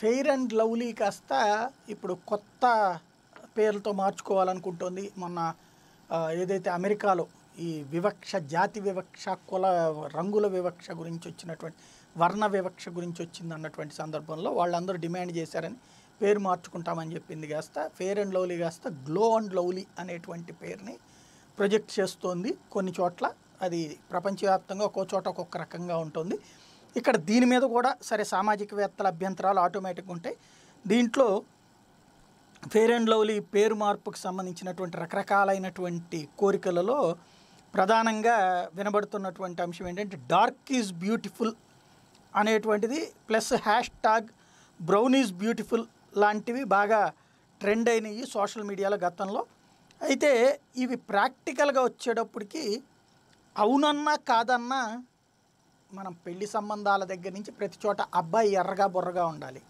fair and lovely కాస్త ఇప్పుడు కొత్త పేర్లతో మార్చుకోవాలనుకుంటోంది మొన్న ఏదైతే అమెరికాలో ఈ వివక్ష జాతి వివక్ష కుల రంగుల వివక్ష గురించి వచ్చినటువంటి వర్ణ వివక్ష గురించి వచ్చింది అన్నటువంటి సందర్భంలో వాళ్ళందరూ డిమాండ్ చేశారని పేరు మార్చుకుంటామని చెప్పింది కాస్త ఫెయిర్ అండ్ లవ్లీ కాస్త గ్లో అండ్ లవ్లీ అనేటువంటి పేరుని ప్రొజెక్ట్ చేస్తోంది కొన్ని చోట్ల అది ప్రపంచవ్యాప్తంగా ఒక్కో చోట ఒక్కొక్క రకంగా ఉంటుంది ఇక్కడ దీని మీద కూడా సరే సామాజికవేత్తల అభ్యంతరాలు ఆటోమేటిక్గా ఉంటాయి దీంట్లో ఫేర్ అండ్ లవ్లీ పేరు మార్పుకు సంబంధించినటువంటి రకరకాలైనటువంటి కోరికలలో ప్రధానంగా వినబడుతున్నటువంటి అంశం ఏంటంటే డార్క్ ఈజ్ బ్యూటిఫుల్ అనేటువంటిది plus hashtag brown is beautiful లాంటివి బాగా ట్రెండ్ అయినాయి సోషల్ మీడియాలో గతంలో అయితే ఇవి ప్రాక్టికల్గా వచ్చేటప్పటికి అవునన్నా కాదన్నా మనం పెళ్లి సంబంధాల దగ్గర నుంచి ప్రతి చోట అబ్బాయి ఎర్రగా బుర్రగా ఉండాలి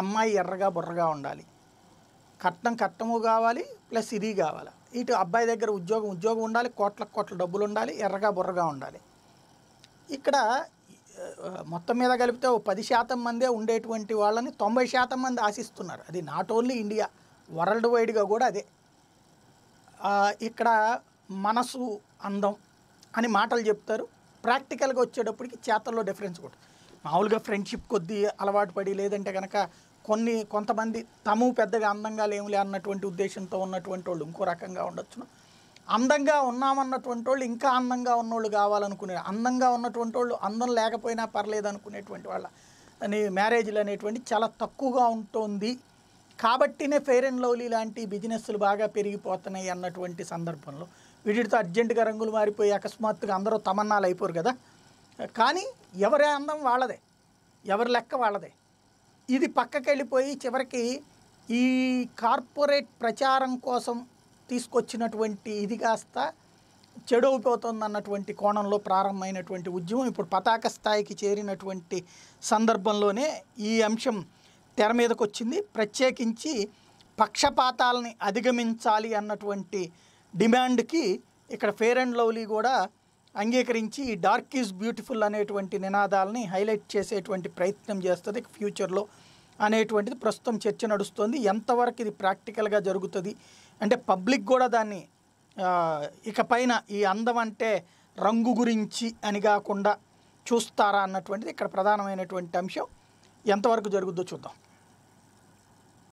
అమ్మాయి ఎర్రగా బుర్రగా ఉండాలి కట్నం కట్టము కావాలి ప్లస్ ఇది కావాలి ఇటు అబ్బాయి దగ్గర ఉద్యోగం ఉద్యోగం ఉండాలి కోట్ల కోట్ల డబ్బులు ఉండాలి ఎర్రగా బుర్రగా ఉండాలి ఇక్కడ మొత్తం మీద కలిపితే ఓ పది శాతం మందే ఉండేటువంటి వాళ్ళని తొంభై శాతం మంది ఆశిస్తున్నారు అది నాట్ ఓన్లీ ఇండియా వరల్డ్ వైడ్గా కూడా అదే ఇక్కడ మనసు అందం అని మాటలు చెప్తారు ప్రాక్టికల్గా వచ్చేటప్పటికి చేతల్లో డిఫరెన్స్ కూడా మామూలుగా ఫ్రెండ్షిప్ కొద్దీ అలవాటు పడి లేదంటే కనుక కొన్ని కొంతమంది తము పెద్దగా అందంగా లేములే అన్నటువంటి ఉద్దేశంతో ఉన్నటువంటి వాళ్ళు ఇంకో రకంగా ఉండొచ్చును అందంగా ఉన్నామన్నటువంటి వాళ్ళు ఇంకా అందంగా ఉన్నోళ్ళు కావాలనుకునే అందంగా ఉన్నటువంటి వాళ్ళు అందం లేకపోయినా పర్లేదు అనుకునేటువంటి వాళ్ళ అని మ్యారేజ్లు అనేటువంటి చాలా తక్కువగా ఉంటుంది కాబట్టినే ఫెయిర్ అండ్ లవ్లీ లాంటి బిజినెస్లు బాగా పెరిగిపోతున్నాయి అన్నటువంటి సందర్భంలో వీటితో అర్జెంటుగా రంగులు మారిపోయి అకస్మాత్తుగా అందరూ తమన్నాలు అయిపోరు కదా కానీ ఎవరి అందం వాళ్ళదే ఎవరి లెక్క వాళ్ళదే ఇది పక్కకి వెళ్ళిపోయి చివరికి ఈ కార్పొరేట్ ప్రచారం కోసం తీసుకొచ్చినటువంటి ఇది కాస్త అన్నటువంటి కోణంలో ప్రారంభమైనటువంటి ఉద్యమం ఇప్పుడు పతాక స్థాయికి చేరినటువంటి సందర్భంలోనే ఈ అంశం తెర మీదకి వచ్చింది ప్రత్యేకించి పక్షపాతాలని అధిగమించాలి అన్నటువంటి డిమాండ్కి ఇక్కడ ఫేర్ అండ్ లవ్లీ కూడా అంగీకరించి డార్క్ ఈజ్ బ్యూటిఫుల్ అనేటువంటి నినాదాలని హైలైట్ చేసేటువంటి ప్రయత్నం చేస్తుంది ఫ్యూచర్లో అనేటువంటిది ప్రస్తుతం చర్చ నడుస్తుంది ఎంతవరకు ఇది ప్రాక్టికల్గా జరుగుతుంది అంటే పబ్లిక్ కూడా దాన్ని ఇక పైన ఈ అందం అంటే రంగు గురించి అని కాకుండా చూస్తారా అన్నటువంటిది ఇక్కడ ప్రధానమైనటువంటి అంశం ఎంతవరకు జరుగుద్దో చూద్దాం